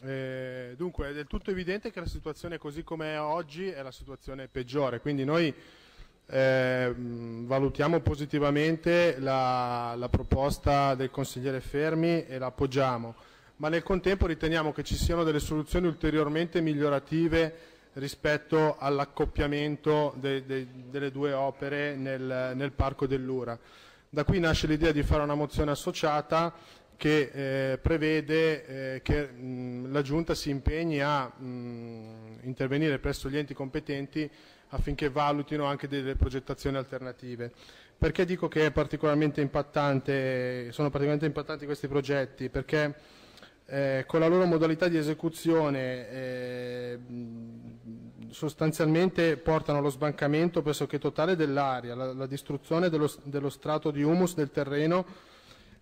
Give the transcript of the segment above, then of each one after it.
Eh, dunque, è del tutto evidente che la situazione così come è oggi è la situazione peggiore, quindi noi eh, valutiamo positivamente la, la proposta del consigliere Fermi e la appoggiamo, ma nel contempo riteniamo che ci siano delle soluzioni ulteriormente migliorative rispetto all'accoppiamento de, de, delle due opere nel, nel, parco dell'Ura. Da qui nasce l'idea di fare una mozione associata che eh, prevede eh, che mh, la Giunta si impegni a mh, intervenire presso gli enti competenti affinché valutino anche delle progettazioni alternative. Perché dico che particolarmente sono particolarmente impattanti questi progetti? Perché eh, con la loro modalità di esecuzione eh, sostanzialmente portano allo sbancamento pressoché totale dell'aria, la, la, distruzione dello, dello strato di humus del terreno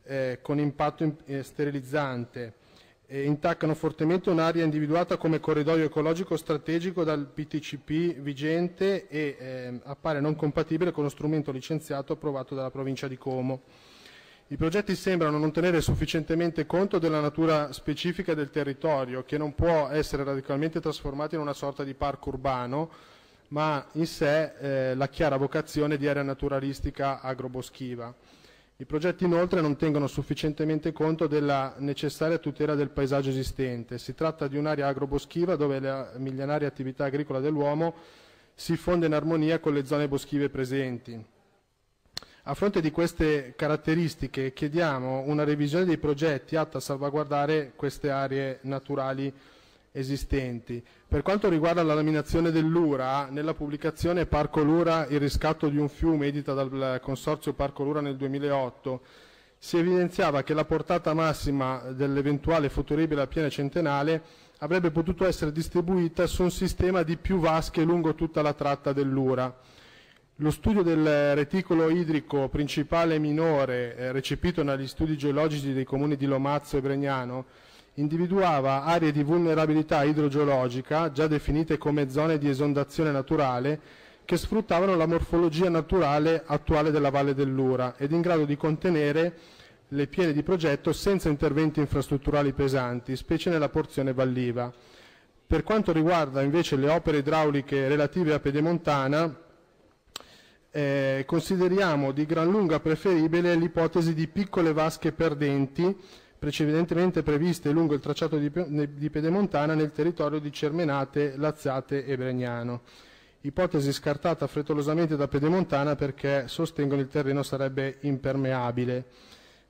eh, con impatto in, eh, sterilizzante e intaccano fortemente un'area individuata come corridoio ecologico strategico dal PTCP vigente e eh, appare non compatibile con lo strumento licenziato approvato dalla provincia di Como. I progetti sembrano non tenere sufficientemente conto della natura specifica del territorio, che non può essere radicalmente trasformato in una sorta di parco urbano, ma in sé eh, la chiara vocazione di area naturalistica agroboschiva. I progetti inoltre non tengono sufficientemente conto della necessaria tutela del paesaggio esistente. Si tratta di un'area agroboschiva dove la millenaria attività agricola dell'uomo si fonde in armonia con le zone boschive presenti. A fronte di queste caratteristiche chiediamo una revisione dei progetti atta a salvaguardare queste aree naturali esistenti. Per quanto riguarda la laminazione dell'Ura, nella pubblicazione Parco Lura, il riscatto di un fiume, edita dal Consorzio Parco Lura nel 2008, si evidenziava che la portata massima dell'eventuale futuribile piena centenale avrebbe potuto essere distribuita su un sistema di più vasche lungo tutta la tratta dell'Ura. Lo studio del reticolo idrico principale e minore eh, recepito negli studi geologici dei comuni di Lomazzo e Bregnano individuava aree di vulnerabilità idrogeologica, già definite come zone di esondazione naturale, che sfruttavano la morfologia naturale attuale della Valle dell'Ura ed in grado di contenere le piene di progetto senza interventi infrastrutturali pesanti, specie nella porzione valliva. Per quanto riguarda invece le opere idrauliche relative a Pedemontana, eh, consideriamo di gran lunga preferibile l'ipotesi di piccole vasche perdenti precedentemente previste lungo il tracciato di, di Pedemontana nel territorio di Cermenate, Lazzate e Bregnano. Ipotesi scartata frettolosamente da Pedemontana perché sostengono il terreno sarebbe impermeabile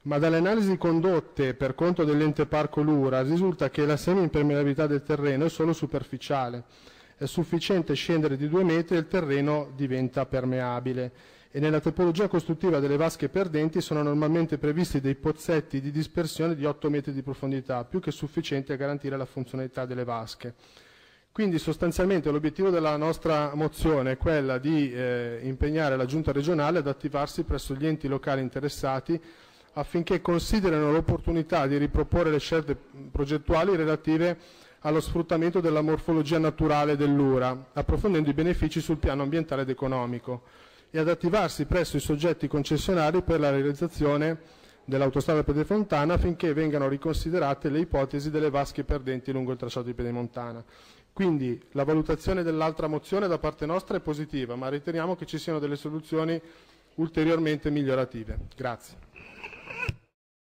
ma dalle analisi condotte per conto dell'ente parco Lura risulta che la semi-impermeabilità del terreno è solo superficiale. È sufficiente scendere di due metri e il terreno diventa permeabile e nella tipologia costruttiva delle vasche perdenti sono normalmente previsti dei pozzetti di dispersione di 8 metri di profondità, più che sufficienti a garantire la funzionalità delle vasche. Quindi sostanzialmente l'obiettivo della nostra mozione è quella di eh, impegnare la Giunta regionale ad attivarsi presso gli enti locali interessati affinché considerino l'opportunità di riproporre le scelte progettuali relative allo sfruttamento della morfologia naturale dell'Ura, approfondendo i benefici sul piano ambientale ed economico e ad attivarsi presso i soggetti concessionari per la realizzazione dell'autostrada Pedemontana affinché vengano riconsiderate le ipotesi delle vasche perdenti lungo il tracciato di Pedemontana. Quindi la valutazione dell'altra mozione da parte nostra è positiva, ma riteniamo che ci siano delle soluzioni ulteriormente migliorative. Grazie.